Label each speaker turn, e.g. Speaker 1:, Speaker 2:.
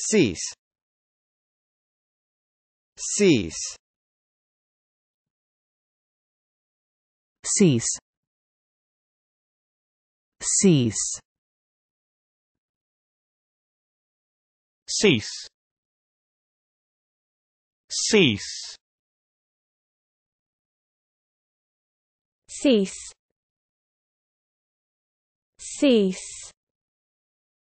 Speaker 1: cease cease cease cease cease cease cease cease